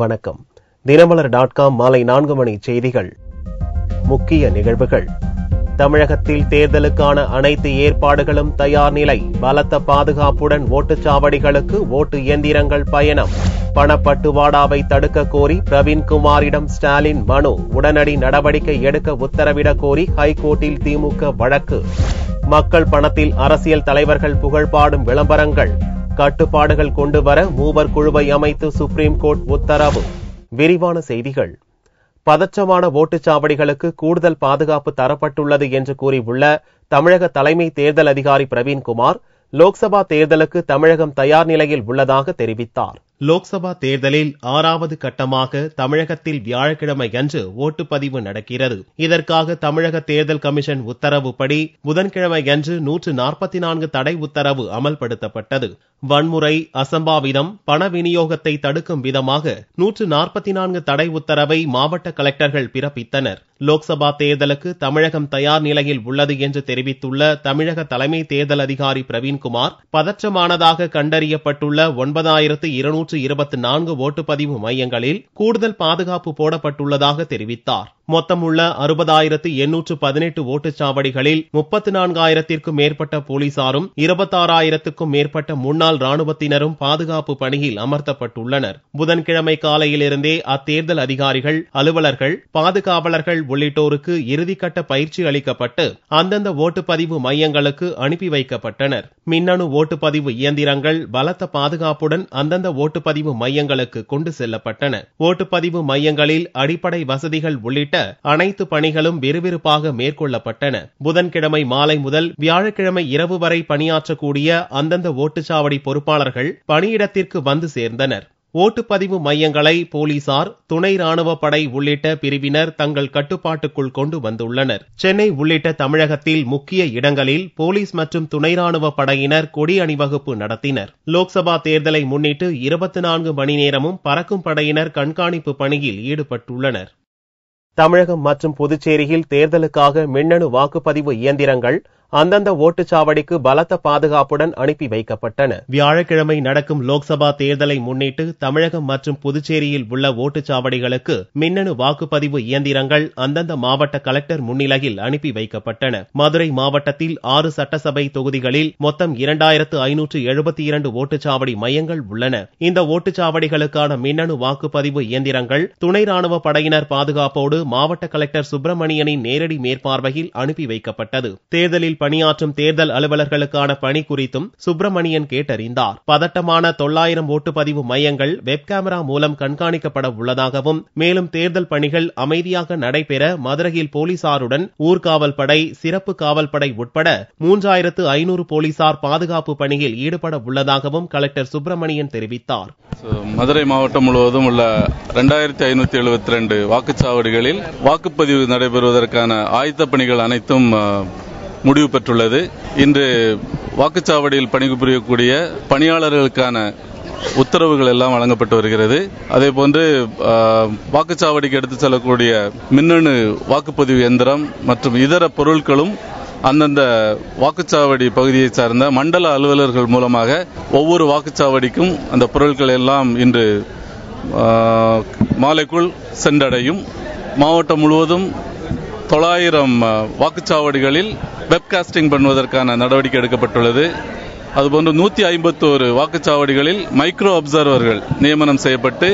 வணக்கம் Dinamalar dot com மாலை நான்கு மணி செய்திகள் முக்கிய நிகழ்வுகள் தமிழகத்தில் தேர்தலுக்கான அனைத்து ஏற்பாடுகளும் தயார் நிலை பலத்த பாதுகாப்புடன் ஓட்டுச்சாவடிகளுக்கு ஓட்டு இயந்திரங்கள் பயணம் பணப்பட்டுவாடாவை தடுக்க கோரி பிரவீன்குமாரிடம் ஸ்டாலின் மனு உடனடி நடவடிக்கை எடுக்க உத்தரவிட கோரி ஹைகோர்ட்டில் திமுக வழக்கு மக்கள் பணத்தில் அரசியல் தலைவர்கள் புகழ்பாடும் விளம்பரங்கள் கட்டுப்பாடுகள் கொண்டு வர மூவர் குழுவை அமைத்து சுப்ரீம் கோர்ட் உத்தரவு விரிவான செய்திகள் பதற்றமான ஓட்டுச்சாவடிகளுக்கு கூடுதல் பாதுகாப்பு தரப்பட்டுள்ளது என்று கூறியுள்ள தமிழக தலைமை தேர்தல் அதிகாரி பிரவீன்குமார் லோக்சபா தேர்தலுக்கு தமிழகம் தயார் நிலையில் உள்ளதாக தெரிவித்தார் லோக்சபா தேர்தலில் ஆறாவது கட்டமாக தமிழகத்தில் வியாழக்கிழமை அன்று ஓட்டுப்பதிவு நடக்கிறது இதற்காக தமிழக தேர்தல் கமிஷன் உத்தரவுப்படி புதன்கிழமை அன்று நூற்று நாற்பத்தி நான்கு தடை உத்தரவு அமல்படுத்தப்பட்டது வன்முறை அசம்பாவிதம் பண விநியோகத்தை தடுக்கும் விதமாக நூற்று நாற்பத்தி நான்கு தடை உத்தரவை மாவட்ட கலெக்டர்கள் பிறப்பித்தனர் லோக்சபா தேர்தலுக்கு தமிழகம் தயார் நிலையில் உள்ளது என்று தெரிவித்துள்ள தமிழக தலைமை தேர்தல் அதிகாரி பிரவீன்குமார் பதற்றமானதாக கண்டறியப்பட்டுள்ள ஒன்பதாயிரத்து இருநூறு இருபத்தி நான்கு ஒட்டுப்பதிவு மையங்களில் கூடுதல் பாதுகாப்பு போடப்பட்டுள்ளதாக தெரிவித்தார் மொத்தம் உள்ள அறுபதாயிரத்து எண்ணூற்று பதினெட்டு ஓட்டுச்சாவடிகளில் முப்பத்தி நான்காயிரத்திற்கும் மேற்பட்ட போலீசாரும் இருபத்தாறாயிரத்துக்கும் மேற்பட்ட முன்னாள் ராணுவத்தினரும் பாதுகாப்பு பணியில் அமர்த்தப்பட்டுள்ளனர் புதன்கிழமை காலையிலிருந்தே அத்தேர்தல் அதிகாரிகள் அலுவலர்கள் பாதுகாவலர்கள் உள்ளிட்டோருக்கு இறுதிக்கட்ட பயிற்சி அளிக்கப்பட்டு அந்தந்த ஓட்டுப்பதிவு மையங்களுக்கு அனுப்பி வைக்கப்பட்டனர் மின்னணு ஓட்டுப்பதிவு இயந்திரங்கள் பலத்த பாதுகாப்புடன் அந்தந்த ஓட்டுப்பதிவு மையங்களுக்கு கொண்டு செல்லப்பட்டன ஓட்டுப்பதிவு மையங்களில் அடிப்படை வசதிகள் உள்ளிட்ட உள்ளிட்ட அனைத்து பணிகளும் விறுவிறுப்பாக மேற்கொள்ளப்பட்டன புதன்கிழமை மாலை முதல் வியாழக்கிழமை இரவு வரை பணியாற்றக்கூடிய அந்தந்த ஓட்டுச்சாவடி பொறுப்பாளர்கள் பணியிடத்திற்கு வந்து சேர்ந்தனர் ஓட்டுப்பதிவு மையங்களை போலீசார் துணை ராணுவ படை உள்ளிட்ட பிரிவினர் தங்கள் கட்டுப்பாட்டுக்குள் கொண்டு வந்துள்ளனர் சென்னை உள்ளிட்ட தமிழகத்தில் முக்கிய இடங்களில் போலீஸ் மற்றும் துணை ராணுவ படையினர் கொடி அணிவகுப்பு நடத்தினர் லோக்சபா தேர்தலை முன்னிட்டு இருபத்தி நான்கு மணி நேரமும் பறக்கும் படையினர் கண்காணிப்பு பணியில் ஈடுபட்டுள்ளனர் தமிழகம் மற்றும் புதுச்சேரியில் தேர்தலுக்காக மின்னணு வாக்குப்பதிவு இயந்திரங்கள் அந்தந்த ஓட்டுச்சாவடிக்கு பலத்த பாதுகாப்புடன் அனுப்பி வைக்கப்பட்டன வியாழக்கிழமை நடக்கும் லோக்சபா தேர்தலை முன்னிட்டு தமிழகம் மற்றும் புதுச்சேரியில் உள்ள ஓட்டுச்சாவடிகளுக்கு மின்னணு வாக்குப்பதிவு இயந்திரங்கள் அந்தந்த மாவட்ட கலெக்டர் முன்னிலையில் அனுப்பி வைக்கப்பட்டன மதுரை மாவட்டத்தில் ஆறு சட்டசபை தொகுதிகளில் மொத்தம் இரண்டாயிரத்து ஐநூற்று எழுபத்தி இரண்டு ஓட்டுச்சாவடி மையங்கள் உள்ளன இந்த ஓட்டுச்சாவடிகளுக்கான மின்னணு வாக்குப்பதிவு இயந்திரங்கள் துணை ராணுவ படையினர் பாதுகாப்போடு மாவட்ட கலெக்டர் சுப்பிரமணியனின் நேரடி மேற்பார்வையில் அனுப்பி வைக்கப்பட்டது தேர்தலில் பணியாற்றும் தேர்தல் அலுவலர்களுக்கான பணி குறித்தும் சுப்பிரமணியன் கேட்டறிந்தார் பதட்டமான தொள்ளாயிரம் ஓட்டுப்பதிவு மையங்கள் வெப் கேமரா மூலம் கண்காணிக்கப்பட உள்ளதாகவும் மேலும் தேர்தல் பணிகள் அமைதியாக நடைபெற மதுரையில் போலீசாருடன் ஊர்காவல் படை சிறப்பு காவல் படை உட்பட மூன்றாயிரத்து ஐநூறு போலீசார் பாதுகாப்பு பணியில் ஈடுபட உள்ளதாகவும் கலெக்டர் சுப்பிரமணியன் தெரிவித்தார் மதுரை மாவட்டம் முழுவதும் உள்ள இரண்டாயிரத்தி ஐநூத்தி எழுபத்தி ரெண்டு வாக்குச்சாவடிகளில் வாக்குப்பதிவு நடைபெறுவதற்கான ஆயத்த பணிகள் அனைத்தும் முடிவு பெற்றுள்ளது இன்று வாக்குச்சாவடியில் பணிபுரியக்கூடிய பணியாளர்களுக்கான உத்தரவுகள் எல்லாம் வழங்கப்பட்டு வருகிறது அதே போன்று வாக்குச்சாவடிக்கு எடுத்து செல்லக்கூடிய மின்னணு வாக்குப்பதிவு எந்திரம் மற்றும் இதர பொருட்களும் அந்தந்த வாக்குச்சாவடி பகுதியை சார்ந்த மண்டல அலுவலர்கள் மூலமாக ஒவ்வொரு வாக்குச்சாவடிக்கும் அந்த பொருட்கள் எல்லாம் இன்று மாலைக்குள் சென்றடையும் மாவட்டம் முழுவதும் தொள்ளாயிரம் வாக்குச்சாவடிகளில் வெப்காஸ்டிங் பண்ணுவதற்கான நடவடிக்கை எடுக்கப்பட்டுள்ளது அதுபோன்று நூத்தி ஐம்பத்தோரு வாக்குச்சாவடிகளில் மைக்ரோ அப்சர்வர்கள் நியமனம் செய்யப்பட்டு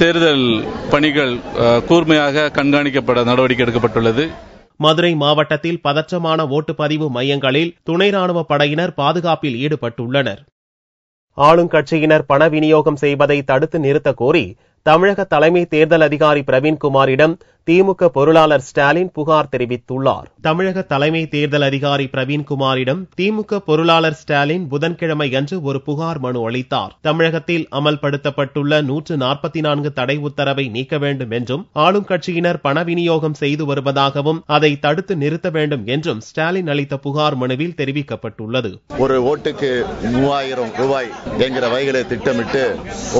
தேர்தல் பணிகள் கூர்மையாக கண்காணிக்கப்பட நடவடிக்கை எடுக்கப்பட்டுள்ளது மதுரை மாவட்டத்தில் பதற்றமான ஓட்டுப்பதிவு மையங்களில் துணை ராணுவ படையினர் பாதுகாப்பில் ஈடுபட்டுள்ளனர் ஆளுங்கட்சியினர் பண விநியோகம் செய்வதை தடுத்து நிறுத்த கோரி தமிழக தலைமை தேர்தல் அதிகாரி பிரவீன்குமாரிடம் திமுக பொருளாளர் ஸ்டாலின் புகார் தெரிவித்துள்ளார் தமிழக தலைமை தேர்தல் அதிகாரி பிரவீன்குமாரிடம் திமுக பொருளாளர் ஸ்டாலின் புதன்கிழமை அன்று ஒரு புகார் மனு அளித்தார் தமிழகத்தில் அமல்படுத்தப்பட்டுள்ள நூற்று நாற்பத்தி நான்கு தடை உத்தரவை நீக்க வேண்டும் என்றும் ஆளும் கட்சியினர் பண விநியோகம் செய்து வருவதாகவும் அதை தடுத்து நிறுத்த வேண்டும் என்றும் ஸ்டாலின் அளித்த புகார் மனுவில் தெரிவிக்கப்பட்டுள்ளது ஒரு ஓட்டுக்கு மூவாயிரம் ரூபாய் என்கிற வகைகளை திட்டமிட்டு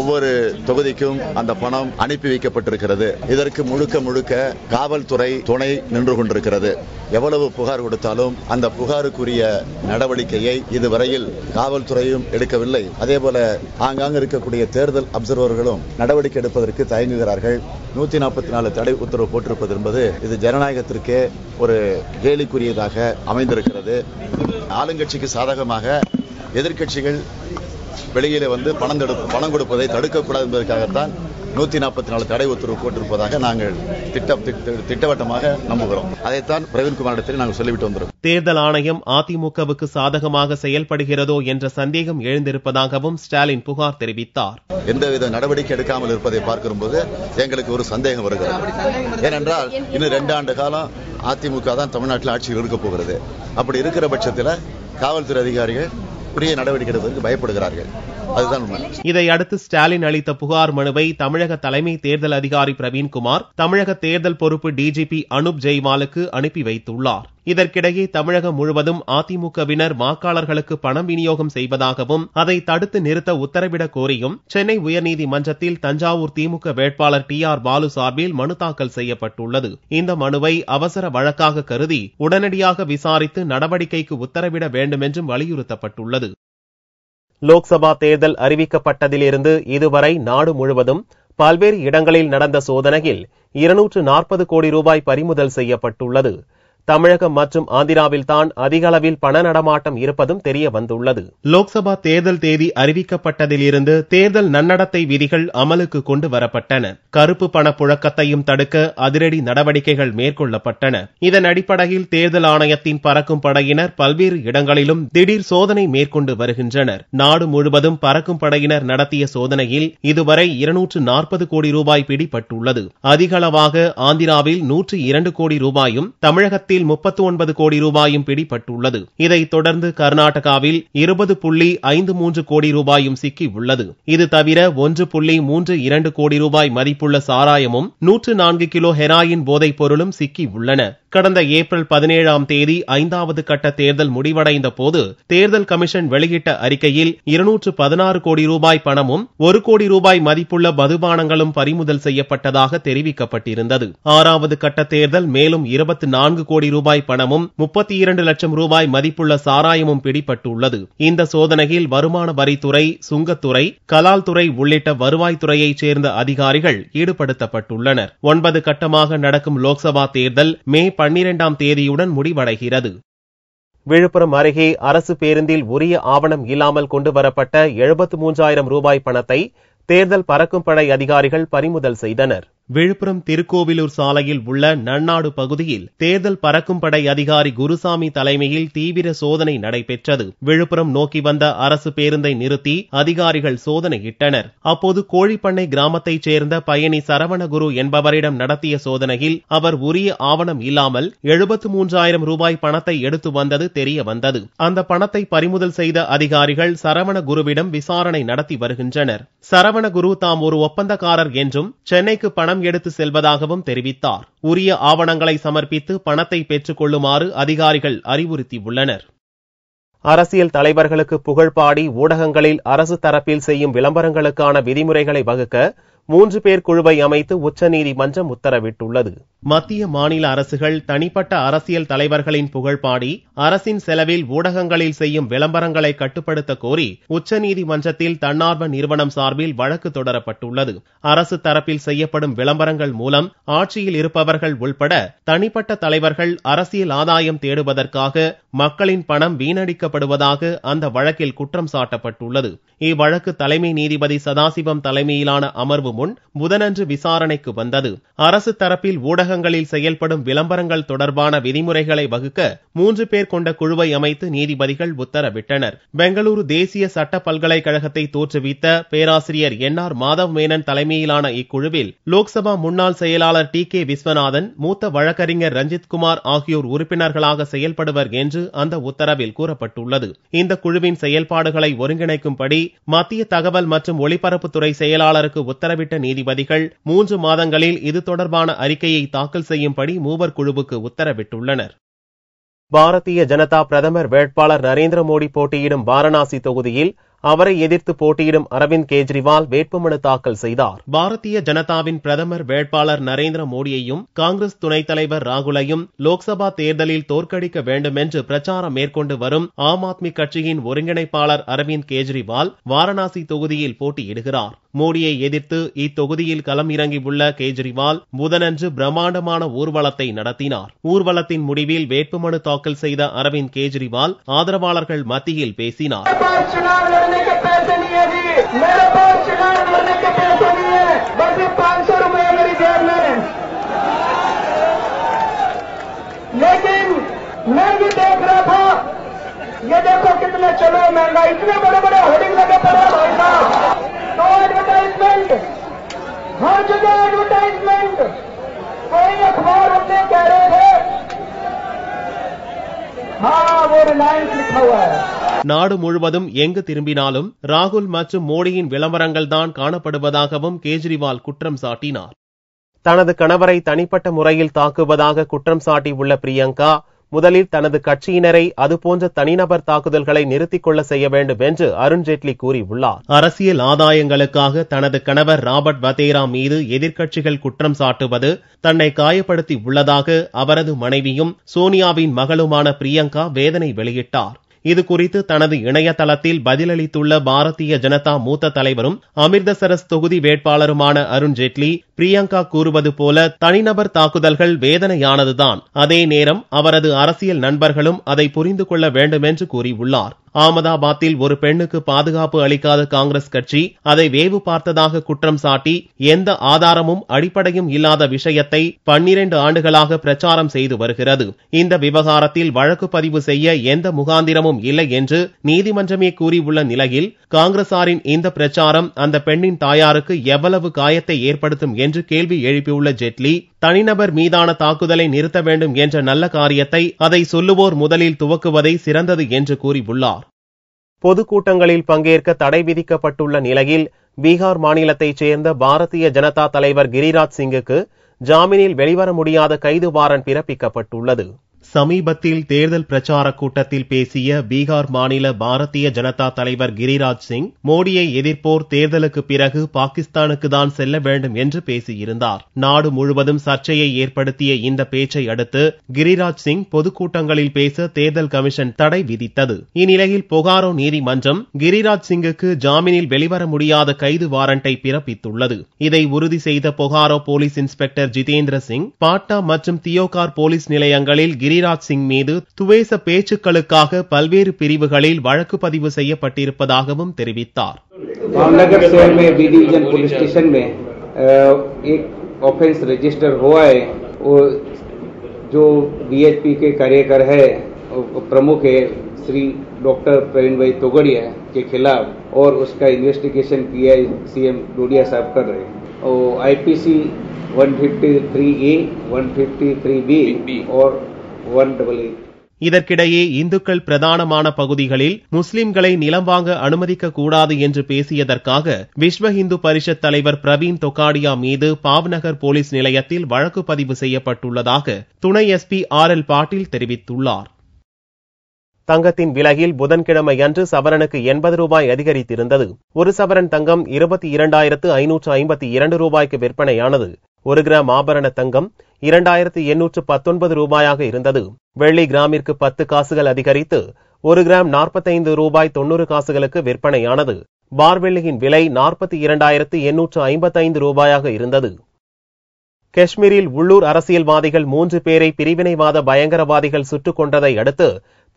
ஒவ்வொரு தொகுதிக்கும் அந்த பணம் அனுப்பி வைக்கப்பட்டிருக்கிறது இதற்கு முழுக்க முழுக்க காவல்துறை துணை நின்று கொண்டிருக்கிறது எவ்வளவு புகார் கொடுத்தாலும் அந்த புகாருக்குரிய நடவடிக்கையை இதுவரையில் காவல்துறையும் எடுக்கவில்லை அதே போல ஆங்காங்க இருக்கக்கூடிய தேர்தல் அப்சர்வர்களும் நடவடிக்கை எடுப்பதற்கு தயங்குகிறார்கள் நூத்தி நாற்பத்தி நாலு தடை உத்தரவு போட்டிருப்பது என்பது இது ஜனநாயகத்திற்கே ஒரு கேலிக்குரியதாக அமைந்திருக்கிறது ஆளுங்கட்சிக்கு சாதகமாக எதிர்கட்சிகள் வெளியிலே வந்து பணம் பணம் கொடுப்பதை தடுக்கக்கூடாது என்பதற்காகத்தான் நூத்தி நாற்பத்தி நாலு தடை உத்தரவு போட்டிருப்பதாக நாங்கள் திட்டம் திட்டவட்டமாக நம்புகிறோம் அதைத்தான் பிரவீன்குமாரிடத்தில் நாங்கள் சொல்லிவிட்டு வந்தோம் தேர்தல் ஆணையம் அதிமுகவுக்கு சாதகமாக செயல்படுகிறதோ என்ற சந்தேகம் எழுந்திருப்பதாகவும் ஸ்டாலின் புகார் தெரிவித்தார் எந்தவித நடவடிக்கை எடுக்காமல் இருப்பதை பார்க்கும் போது எங்களுக்கு ஒரு சந்தேகம் வருகிறது ஏனென்றால் இன்னும் ரெண்டு ஆண்டு காலம் அதிமுக தான் தமிழ்நாட்டில் ஆட்சியில் இருக்க போகிறது அப்படி இருக்கிற பட்சத்தில் காவல்துறை அதிகாரிகள் உரிய நடவடிக்கை எடுப்பதற்கு பயப்படுகிறார்கள் அதுதான் உண்மை இதை அடுத்து ஸ்டாலின் அளித்த புகார் மனுவை தமிழக தலைமை தேர்தல் அதிகாரி பிரவீன்குமார் தமிழக தேர்தல் பொறுப்பு டிஜிபி அனுப் ஜெய்மாலுக்கு அனுப்பி வைத்துள்ளார் இதற்கிடையே தமிழகம் முழுவதும் அதிமுகவினர் வாக்காளர்களுக்கு பணம் விநியோகம் செய்வதாகவும் அதை தடுத்து நிறுத்த உத்தரவிடக் கோரியும் சென்னை உயர்நீதிமன்றத்தில் தஞ்சாவூர் திமுக வேட்பாளர் டி ஆர் பாலு சார்பில் மனு தாக்கல் செய்யப்பட்டுள்ளது இந்த மனுவை அவசர வழக்காக கருதி உடனடியாக விசாரித்து நடவடிக்கைக்கு உத்தரவிட வேண்டும் என்றும் வலியுறுத்தப்பட்டுள்ளது லோக்சபா தேர்தல் அறிவிக்கப்பட்டதிலிருந்து இதுவரை நாடு முழுவதும் பல்வேறு இடங்களில் நடந்த சோதனையில் இருநூற்று நாற்பது கோடி ரூபாய் பறிமுதல் செய்யப்பட்டுள்ளது தமிழகம் மற்றும் ஆந்திராவில் தான் அதிக அளவில் பண நடமாட்டம் இருப்பதும் தெரிய வந்துள்ளது லோக்சபா தேர்தல் தேதி அறிவிக்கப்பட்டதிலிருந்து தேர்தல் நன்னடத்தை விதிகள் அமலுக்கு கொண்டு வரப்பட்டன கருப்பு பண புழக்கத்தையும் தடுக்க அதிரடி நடவடிக்கைகள் மேற்கொள்ளப்பட்டன இதன் அடிப்படையில் தேர்தல் ஆணையத்தின் பறக்கும் படையினர் பல்வேறு இடங்களிலும் திடீர் சோதனை மேற்கொண்டு வருகின்றனர் நாடு முழுவதும் பறக்கும் படையினர் நடத்திய சோதனையில் இதுவரை இருநூற்று நாற்பது கோடி ரூபாய் பிடிபட்டுள்ளது அதிகளவாக ஆந்திராவில் நூற்று இரண்டு கோடி ரூபாயும் தமிழகத்தில் தமிழகத்தில் முப்பத்தி ஒன்பது கோடி ரூபாயும் பிடிபட்டுள்ளது இதைத் தொடர்ந்து கர்நாடகாவில் இருபது புள்ளி ஐந்து மூன்று கோடி ரூபாயும் சிக்கியுள்ளது இது தவிர ஒன்று புள்ளி மூன்று இரண்டு கோடி ரூபாய் மதிப்புள்ள சாராயமும் நூற்று நான்கு கிலோ ஹெராயின் போதைப் பொருளும் சிக்கியுள்ளன கடந்த ஏப்ரல் பதினேழாம் தேதி ஐந்தாவது கட்ட தேர்தல் முடிவடைந்த போது தேர்தல் கமிஷன் வெளியிட்ட அறிக்கையில் இருநூற்று பதினாறு கோடி ரூபாய் பணமும் ஒரு கோடி ரூபாய் மதிப்புள்ள மதுபானங்களும் பறிமுதல் செய்யப்பட்டதாக தெரிவிக்கப்பட்டிருந்தது ஆறாவது கட்ட தேர்தல் மேலும் இருபத்தி நான்கு கோடி கோடி ரூபாய் பணமும் முப்பத்தி இரண்டு லட்சம் ரூபாய் மதிப்புள்ள சாராயமும் பிடிபட்டுள்ளது இந்த சோதனையில் வருமான வரித்துறை சுங்கத்துறை கலால் துறை உள்ளிட்ட வருவாய்த்துறையைச் சேர்ந்த அதிகாரிகள் ஈடுபடுத்தப்பட்டுள்ளனர் ஒன்பது கட்டமாக நடக்கும் லோக்சபா தேர்தல் மே பன்னிரெண்டாம் தேதியுடன் முடிவடைகிறது விழுப்புரம் அருகே அரசு பேருந்தில் உரிய ஆவணம் இல்லாமல் கொண்டுவரப்பட்ட எழுபத்து மூன்றாயிரம் ரூபாய் பணத்தை தேர்தல் பறக்கும் படை அதிகாரிகள் பறிமுதல் செய்தனா் விழுப்புரம் திருக்கோவிலூர் சாலையில் உள்ள நன்னாடு பகுதியில் தேர்தல் பறக்கும் படை அதிகாரி குருசாமி தலைமையில் தீவிர சோதனை நடைபெற்றது விழுப்புரம் நோக்கி வந்த அரசு பேருந்தை நிறுத்தி அதிகாரிகள் சோதனையிட்டனர் அப்போது கோழிப்பண்ணை கிராமத்தைச் சேர்ந்த பயணி சரவணகுரு என்பவரிடம் நடத்திய சோதனையில் அவர் உரிய ஆவணம் இல்லாமல் எழுபத்து மூன்றாயிரம் ரூபாய் பணத்தை எடுத்து வந்தது தெரிய வந்தது அந்த பணத்தை பறிமுதல் செய்த அதிகாரிகள் சரவணகுருவிடம் விசாரணை நடத்தி வருகின்றனர் சரவணகுரு தாம் ஒரு ஒப்பந்தக்காரர் என்றும் சென்னைக்கு பணம் பணம் எடுத்து செல்வதாகவும் தெரிவித்தார் உரிய ஆவணங்களை சமர்ப்பித்து பணத்தை கொள்ளுமாறு அதிகாரிகள் அறிவுறுத்தியுள்ளனர் அரசியல் தலைவர்களுக்கு புகழ்பாடி ஊடகங்களில் அரசு தரப்பில் செய்யும் விளம்பரங்களுக்கான விதிமுறைகளை வகுக்க மூன்று பேர் குழுவை அமைத்து உச்சநீதிமன்றம் உத்தரவிட்டுள்ளது மத்திய மாநில அரசுகள் தனிப்பட்ட அரசியல் தலைவர்களின் புகழ்பாடி அரசின் செலவில் ஊடகங்களில் செய்யும் விளம்பரங்களை கட்டுப்படுத்த கோரி உச்சநீதிமன்றத்தில் தன்னார்வ நிறுவனம் சார்பில் வழக்கு தொடரப்பட்டுள்ளது அரசு தரப்பில் செய்யப்படும் விளம்பரங்கள் மூலம் ஆட்சியில் இருப்பவர்கள் உள்பட தனிப்பட்ட தலைவர்கள் அரசியல் ஆதாயம் தேடுவதற்காக மக்களின் பணம் வீணடிக்கப்படுவதாக அந்த வழக்கில் குற்றம் சாட்டப்பட்டுள்ளது இவ்வழக்கு தலைமை நீதிபதி சதாசிவம் தலைமையிலான அமர்வு முன் புதனன்று விசாரணைக்கு வந்தது அரசு தரப்பில் ஊடகங்களில் செயல்படும் விளம்பரங்கள் தொடர்பான விதிமுறைகளை வகுக்க மூன்று பேர் கொண்ட குழுவை அமைத்து நீதிபதிகள் உத்தரவிட்டனர் பெங்களூரு தேசிய சட்ட பல்கலைக்கழகத்தை தோற்றுவித்த பேராசிரியர் என் ஆர் மாதவ் மேனன் தலைமையிலான இக்குழுவில் லோக்சபா முன்னாள் செயலாளர் டி கே விஸ்வநாதன் மூத்த வழக்கறிஞர் ரஞ்சித் குமார் ஆகியோர் உறுப்பினர்களாக செயல்படுவர் என்று அந்த உத்தரவில் கூறப்பட்டுள்ளது இந்த குழுவின் செயல்பாடுகளை ஒருங்கிணைக்கும்படி மத்திய தகவல் மற்றும் ஒலிபரப்புத்துறை செயலாளருக்கு உத்தரவிட்ட நீதிபதிகள் மூன்று மாதங்களில் இது தொடர்பான அறிக்கையை தாக்கல் செய்யும்படி மூவர் குழுவுக்கு உத்தரவிட்டுள்ளனர் பாரதிய ஜனதா பிரதமர் வேட்பாளர் நரேந்திர மோடி போட்டியிடும் வாரணாசி தொகுதியில் அவரை எதிர்த்து போட்டியிடும் அரவிந்த் கெஜ்ரிவால் வேட்புமனு தாக்கல் செய்தார் பாரதிய ஜனதாவின் பிரதமர் வேட்பாளர் நரேந்திர மோடியையும் காங்கிரஸ் துணைத் தலைவர் ராகுலையும் லோக்சபா தேர்தலில் தோற்கடிக்க வேண்டும் என்று பிரச்சாரம் மேற்கொண்டு வரும் ஆம் ஆத்மி கட்சியின் ஒருங்கிணைப்பாளர் அரவிந்த் கெஜ்ரிவால் வாரணாசி தொகுதியில் போட்டியிடுகிறார் மோடியை எதிர்த்து இத்தொகுதியில் களம் இறங்கியுள்ள கேஜ்ரிவால் புதனன்று பிரம்மாண்டமான ஊர்வலத்தை நடத்தினார் ஊர்வலத்தின் முடிவில் வேட்புமனு தாக்கல் செய்த அரவிந்த் கெஜ்ரிவால் ஆதரவாளர்கள் மத்தியில் பேசினார் पास चुनाव लड़ने के पैसे नहीं है जी मेरे पास चुनाव लड़ने के पैसे नहीं है बस ये पांच सौ रुपए मेरी जेब में लेकिन मैं भी देख रहा था ये देखो कितने चलो महंगा इतने बड़े बड़े होर्डिंग लगे पड़े भाई साहब तो एडवर्टाइजमेंट हर जगह एडवर्टाइजमेंट कोई अखबार हमने कह रहे थे நாடு முழுவதும் எங்கு திரும்பினாலும் ராகுல் மற்றும் மோடியின் விளம்பரங்கள் தான் காணப்படுவதாகவும் கேஜ்ரிவால் குற்றம் சாட்டினார் தனது கணவரை தனிப்பட்ட முறையில் தாக்குவதாக குற்றம் சாட்டியுள்ள பிரியங்கா முதலில் தனது கட்சியினரை அதுபோன்ற தனிநபர் தாக்குதல்களை நிறுத்திக் கொள்ள செய்ய வேண்டும் என்று அருண்ஜேட்லி கூறியுள்ளார் அரசியல் ஆதாயங்களுக்காக தனது கணவர் ராபர்ட் வதேரா மீது எதிர்க்கட்சிகள் குற்றம் சாட்டுவது தன்னை காயப்படுத்தி உள்ளதாக அவரது மனைவியும் சோனியாவின் மகளுமான பிரியங்கா வேதனை வெளியிட்டார் இது குறித்து தனது இணையதளத்தில் பதிலளித்துள்ள பாரதிய ஜனதா மூத்த தலைவரும் அமிர்தசரஸ் தொகுதி வேட்பாளருமான அருண்ஜேட்லி பிரியங்கா கூறுவது போல தனிநபர் தாக்குதல்கள் வேதனையானதுதான் அதே நேரம் அவரது அரசியல் நண்பர்களும் அதை புரிந்து கொள்ள வேண்டும் என்று கூறியுள்ளார் அகமதாபாத்தில் ஒரு பெண்ணுக்கு பாதுகாப்பு அளிக்காத காங்கிரஸ் கட்சி அதை வேவு பார்த்ததாக குற்றம் சாட்டி எந்த ஆதாரமும் அடிப்படையும் இல்லாத விஷயத்தை பன்னிரண்டு ஆண்டுகளாக பிரச்சாரம் செய்து வருகிறது இந்த விவகாரத்தில் வழக்கு பதிவு செய்ய எந்த முகாந்திரமும் இல்லை என்று நீதிமன்றமே கூறியுள்ள நிலையில் காங்கிரசாரின் இந்த பிரச்சாரம் அந்த பெண்ணின் தாயாருக்கு எவ்வளவு காயத்தை ஏற்படுத்தும் என்று கேள்வி எழுப்பியுள்ள ஜெட்லி தனிநபர் மீதான தாக்குதலை நிறுத்த வேண்டும் என்ற நல்ல காரியத்தை அதை சொல்லுவோர் முதலில் துவக்குவதை சிறந்தது என்று கூறியுள்ளார் பொதுக்கூட்டங்களில் பங்கேற்க தடை விதிக்கப்பட்டுள்ள நிலையில் பீகார் மாநிலத்தைச் சேர்ந்த பாரதிய ஜனதா தலைவர் கிரிராஜ் சிங்குக்கு ஜாமீனில் வெளிவர முடியாத கைது வாரண்ட் பிறப்பிக்கப்பட்டுள்ளது சமீபத்தில் தேர்தல் பிரச்சார கூட்டத்தில் பேசிய பீகார் மாநில பாரதிய ஜனதா தலைவர் கிரிராஜ் சிங் மோடியை எதிர்ப்போர் தேர்தலுக்கு பிறகு பாகிஸ்தானுக்கு தான் செல்ல வேண்டும் என்று பேசியிருந்தார் நாடு முழுவதும் சர்ச்சையை ஏற்படுத்திய இந்த பேச்சை அடுத்து கிரிராஜ் சிங் பொதுக்கூட்டங்களில் பேச தேர்தல் கமிஷன் தடை விதித்தது இந்நிலையில் பொகாரோ நீதிமன்றம் கிரிராஜ் சிங்குக்கு ஜாமீனில் வெளிவர முடியாத கைது வாரண்டை பிறப்பித்துள்ளது இதை உறுதி செய்த பொகாரோ போலீஸ் இன்ஸ்பெக்டர் ஜிதேந்திர சிங் பாட்டா மற்றும் தியோகார் போலீஸ் நிலையங்களில் கிரி கிரிராஜ் சிங் மீது துவேச பேச்சுக்களுக்காக பல்வேறு பிரிவுகளில் வழக்கு பதிவு செய்யப்பட்டிருப்பதாகவும் தெரிவித்தார் बी एक ऑफेंस रजिस्टर हुआ है जो बीएचपी के कार्यकर है प्रमुख है श्री डॉक्टर प्रवीण भाई तोगड़िया के खिलाफ और उसका इन्वेस्टिगेशन किया सीएम डोडिया साहब कर रहे हैं और आईपीसी 153 ए 153 बी और இதற்கிடையே இந்துக்கள் பிரதானமான பகுதிகளில் முஸ்லிம்களை நிலம் வாங்க அனுமதிக்க கூடாது என்று பேசியதற்காக விஸ்வ இந்து பரிஷத் தலைவர் பிரவீன் தொக்காடியா மீது பாவ்நகர் போலீஸ் நிலையத்தில் வழக்கு பதிவு செய்யப்பட்டுள்ளதாக துணை எஸ்பி ஆர் எல் பாட்டீல் தெரிவித்துள்ளார் தங்கத்தின் விலையில் புதன்கிழமை அன்று சவரனுக்கு எண்பது ரூபாய் அதிகரித்திருந்தது ஒரு சவரன் தங்கம் இருபத்தி இரண்டாயிரத்து ஐநூற்று ஐம்பத்தி இரண்டு ரூபாய்க்கு விற்பனையானது ஒரு கிராம் ஆபரண தங்கம் இரண்டாயிரத்தி எண்ணூற்று பத்தொன்பது ரூபாயாக இருந்தது வெள்ளி கிராமிற்கு பத்து காசுகள் அதிகரித்து ஒரு கிராம் நாற்பத்தைந்து ரூபாய் தொன்னூறு காசுகளுக்கு விற்பனையானது பார்வெள்ளியின் விலை நாற்பத்தி இரண்டாயிரத்து எண்ணூற்று ஐம்பத்தைந்து ரூபாயாக இருந்தது காஷ்மீரில் உள்ளூர் அரசியல்வாதிகள் மூன்று பேரை பிரிவினைவாத பயங்கரவாதிகள் சுட்டுக் கொண்டதை அடுத்து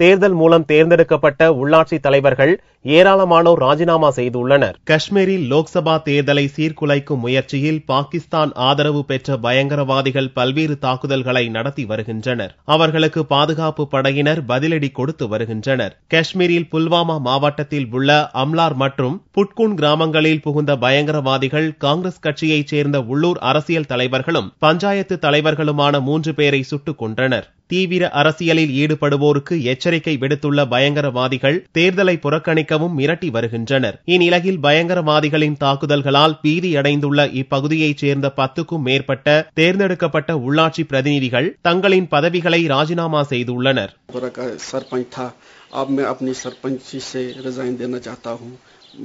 தேர்தல் மூலம் தேர்ந்தெடுக்கப்பட்ட உள்ளாட்சி தலைவர்கள் ஏராளமானோர் ராஜினாமா செய்துள்ளனர் காஷ்மீரில் லோக்சபா தேர்தலை சீர்குலைக்கும் முயற்சியில் பாகிஸ்தான் ஆதரவு பெற்ற பயங்கரவாதிகள் பல்வேறு தாக்குதல்களை நடத்தி வருகின்றனர் அவர்களுக்கு பாதுகாப்பு படையினர் பதிலடி கொடுத்து வருகின்றனர் காஷ்மீரில் புல்வாமா மாவட்டத்தில் உள்ள அம்லார் மற்றும் புட்குன் கிராமங்களில் புகுந்த பயங்கரவாதிகள் காங்கிரஸ் கட்சியைச் சேர்ந்த உள்ளூர் அரசியல் தலைவர்களும் பஞ்சாயத்து தலைவர்களுமான மூன்று பேரை சுட்டுக் கொன்றனர் தீவிர அரசியலில் ஈடுபடுவோருக்கு எச்சரிக்கை விடுத்துள்ள பயங்கரவாதிகள் தேர்தலை புறக்கணிக்கவும் மிரட்டி வருகின்றனர் இந்நிலையில் பயங்கரவாதிகளின் தாக்குதல்களால் பீதியடைந்துள்ள இப்பகுதியைச் சேர்ந்த பத்துக்கும் மேற்பட்ட தேர்ந்தெடுக்கப்பட்ட உள்ளாட்சி பிரதிநிதிகள் தங்களின் பதவிகளை ராஜினாமா செய்துள்ளனர்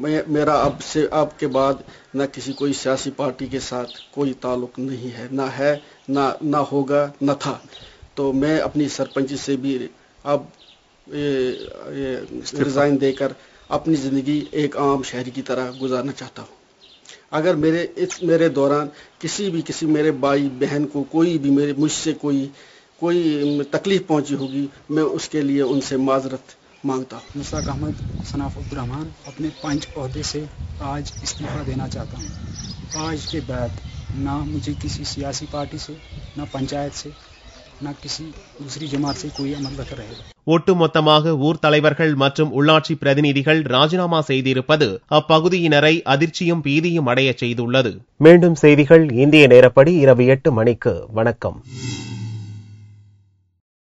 मैं मेरा अब से अब बाद ना किसी कोई सियासी पार्टी के साथ कोई ताल्लुक नहीं है ना है ना ना होगा था तो मैं अपनी सरपंच से भी अब रिज़ाइन देकर अपनी ज़िंदगी एक आम शहरी की तरह गुजारना चाहता हूँ अगर मेरे इस मेरे दौरान किसी भी किसी मेरे भाई बहन को कोई भी मेरे मुझसे कोई कोई तकलीफ़ पहुंची होगी मैं उसके लिए उनसे माजरत मांगता हूँ मुश्ताक अहमद सनाफ अब्दुलरहमान अपने पंच अहदे से आज इस्तीफ़ा देना चाहता हूँ आज के बाद ना मुझे किसी सियासी पार्टी से ना पंचायत से ஒட்டுமொத்தமாக ஊர் தலைவர்கள் மற்றும் உள்ளாட்சி பிரதிநிதிகள் ராஜினாமா செய்திருப்பது அப்பகுதியினரை அதிர்ச்சியும் பீதியும் அடைய செய்துள்ளது மீண்டும் செய்திகள் இந்திய நேரப்படி இரவு எட்டு மணிக்கு வணக்கம்